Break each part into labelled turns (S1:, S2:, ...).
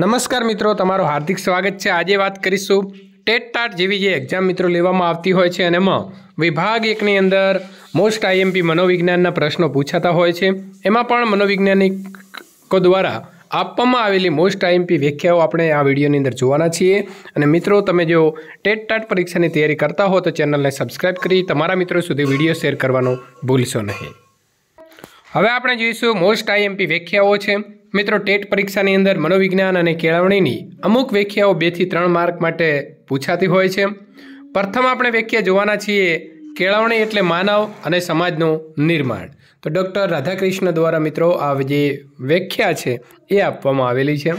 S1: નમસ્કાર મિત્રો તમારું હાર્દિક સ્વાગત છે આજે વાત કરીશું ટેટ ટાટ જેવી જે એક્ઝામ મિત્રો લેવામાં આવતી હોય છે અને એમાં વિભાગ એકની અંદર મોસ્ટ આઈએમપી મનોવિજ્ઞાનના પ્રશ્નો પૂછાતા હોય છે એમાં પણ મનોવૈજ્ઞાનિકો દ્વારા આપવામાં આવેલી મોસ્ટ આઈએમપી વ્યાખ્યાઓ આપણે આ વિડીયોની અંદર જોવાના છીએ અને મિત્રો તમે જો ટેટ ટાટ પરીક્ષાની તૈયારી કરતા હો તો ચેનલને સબસ્ક્રાઈબ કરી તમારા મિત્રો સુધી વિડીયો શેર કરવાનું ભૂલશો નહીં હવે આપણે જોઈશું મોસ્ટ આઈએમપી વ્યાખ્યાઓ છે મિત્રો ટેટ પરીક્ષાની અંદર મનોવિજ્ઞાન અને કેળવણીની અમુક વ્યાખ્યાઓ બેથી ત્રણ માર્ક માટે પૂછાતી હોય છે પ્રથમ આપણે વ્યાખ્યા જોવાના છીએ કેળવણી એટલે માનવ અને સમાજનું નિર્માણ તો ડૉક્ટર રાધાકૃષ્ણ દ્વારા મિત્રો આ જે વ્યાખ્યા છે એ આપવામાં આવેલી છે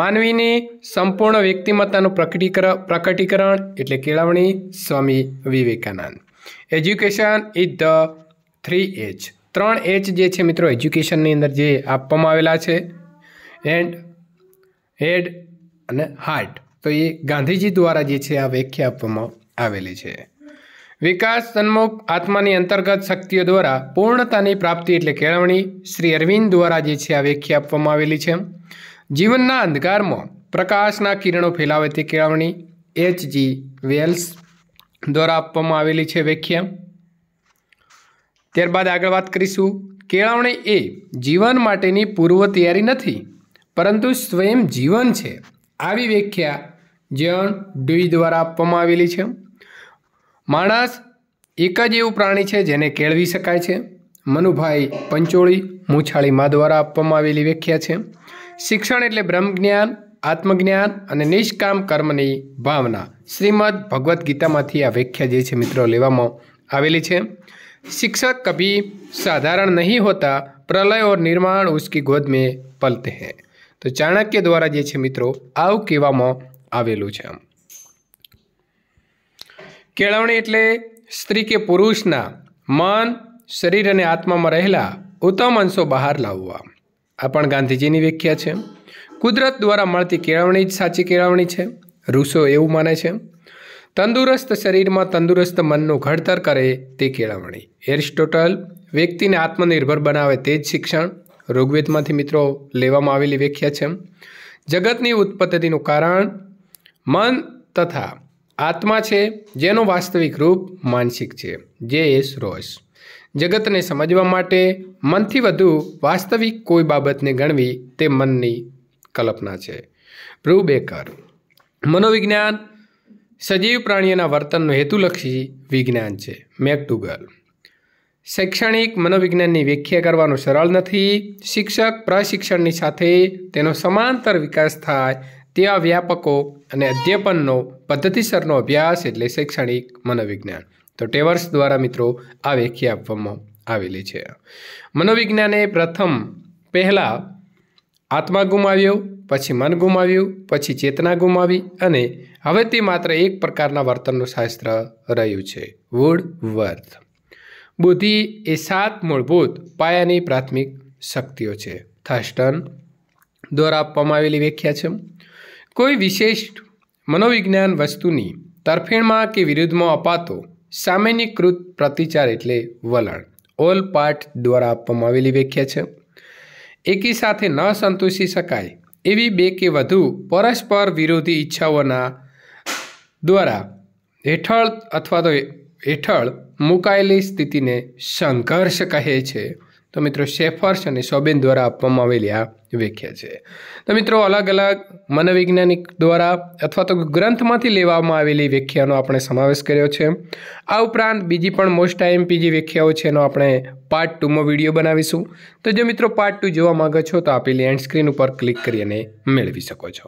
S1: માનવીની સંપૂર્ણ વ્યક્તિમત્તાનું પ્રકટીકર પ્રકટીકરણ એટલે કેળવણી Swami Vivekananda education is the three H ત્રણ એચ જે છે મિત્રો એજ્યુકેશનની અંદર જે આપવામાં આવેલા છે એન્ડ હેડ અને હાર્ટ તો એ ગાંધીજી દ્વારા જે છે આ વ્યાખ્યા આપવામાં આવેલી છે વિકાસ સન્મુખ આત્માની અંતર્ગત શક્તિઓ દ્વારા પૂર્ણતાની પ્રાપ્તિ એટલે કેળવણી શ્રી અરવિંદ દ્વારા જે છે આ વ્યાખ્યા આપવામાં આવેલી છે જીવનના અંધકારમાં પ્રકાશના કિરણો ફેલાવે તે કેળવણી એચ જી વેલ્સ દ્વારા આપવામાં આવેલી છે વ્યાખ્યા ત્યારબાદ આગળ વાત કરીશું કેળવણી એ જીવન માટેની પૂર્વ તૈયારી નથી પરંતુ સ્વયં જીવન છે આવી વ્યાખ્યા જન ડુઈ દ્વારા આપવામાં આવેલી છે માણસ એક જ એવું પ્રાણી છે જેને કેળવી શકાય છે મનુભાઈ પંચોળી મા દ્વારા આપવામાં આવેલી વ્યાખ્યા છે શિક્ષણ એટલે બ્રહ્મજ્ઞાન આત્મજ્ઞાન અને નિષ્કામ કર્મની ભાવના શ્રીમદ ભગવદ્ ગીતામાંથી આ વ્યાખ્યા જે છે મિત્રો લેવામાં આવેલી છે शिक्षक कभी साधारण नहीं होता પ્રલય ઓર નિર્માણ ઉસકી ગોદ મેં પલતે હૈ તો ચાણક્ય દ્વારા જે છે મિત્રો આવું કહેવામાં આવેલું છે આમ કેળવણી એટલે સ્ત્રી કે પુરુષના મન શરીર અને આત્મામાં રહેલા ઉત્તમ અંશો બહાર લાવવા આ પણ ગાંધીજીની વ્યાખ્યા છે કુદરત દ્વારા મળતી કેળવણી જ સાચી કેળવણી છે રૂસો એવું માને છે તંદુરસ્ત શરીરમાં તંદુરસ્ત મનનું ઘડતર કરે તે કેળવણી એરિસ્ટોટલ વ્યક્તિને આત્મનિર્ભર બનાવે તે જ શિક્ષણ ઋગ્વેદમાંથી મિત્રો લેવામાં આવેલી વ્યાખ્યા છે જગતની ઉત્પત્તિનું કારણ મન તથા આત્મા છે જેનું વાસ્તવિક રૂપ માનસિક છે જે એસ રોસ જગતને સમજવા માટે મનથી વધુ વાસ્તવિક કોઈ બાબતને ગણવી તે મનની કલ્પના છે બેકર મનોવિજ્ઞાન સજીવ પ્રાણીઓના વર્તનનો હેતુલક્ષી વિજ્ઞાન છે મેક મેકટુગલ શૈક્ષણિક મનોવિજ્ઞાનની વ્યાખ્યા કરવાનું સરળ નથી શિક્ષક પ્રશિક્ષણની સાથે તેનો સમાંતર વિકાસ થાય તેવા વ્યાપકો અને અધ્યાપનનો પદ્ધતિસરનો અભ્યાસ એટલે શૈક્ષણિક મનોવિજ્ઞાન તો ટેવર્સ દ્વારા મિત્રો આ વ્યાખ્યા આપવામાં આવેલી છે મનોવિજ્ઞાને પ્રથમ પહેલાં આત્મા ગુમાવ્યો પછી મન ગુમાવ્યું પછી ચેતના ગુમાવી અને હવે તે માત્ર એક પ્રકારના વર્તનનું શાસ્ત્ર રહ્યું છે વુડ વર્થ બુદ્ધિ એ સાત મૂળભૂત પાયાની પ્રાથમિક શક્તિઓ છે થાસ્ટન દ્વારા આપવામાં આવેલી વ્યાખ્યા છે કોઈ વિશેષ મનોવિજ્ઞાન વસ્તુની તરફેણમાં કે વિરુદ્ધમાં અપાતો સામાન્યકૃત પ્રતિચાર એટલે વલણ ઓલ પાર્ટ દ્વારા આપવામાં આવેલી વ્યાખ્યા છે એકી સાથે ન સંતોષી શકાય એવી બે કે વધુ પરસ્પર વિરોધી ઈચ્છાઓના દ્વારા હેઠળ અથવા તો હેઠળ મુકાયેલી સ્થિતિને સંઘર્ષ કહે છે તો મિત્રો શેફર્સ અને શોબેન દ્વારા આપવામાં આવેલી આ વ્યાખ્યા છે તો મિત્રો અલગ અલગ મનોવૈજ્ઞાનિક દ્વારા અથવા તો ગ્રંથમાંથી લેવામાં આવેલી વ્યાખ્યાનો આપણે સમાવેશ કર્યો છે આ ઉપરાંત બીજી પણ મોસ્ટ આઈએમપી જે વ્યાખ્યાઓ છે એનો આપણે પાર્ટ ટુમાં વિડીયો બનાવીશું તો જો મિત્રો પાર્ટ ટુ જોવા માગો છો તો આપેલી એન્ડ સ્ક્રીન ઉપર ક્લિક કરી અને મેળવી શકો છો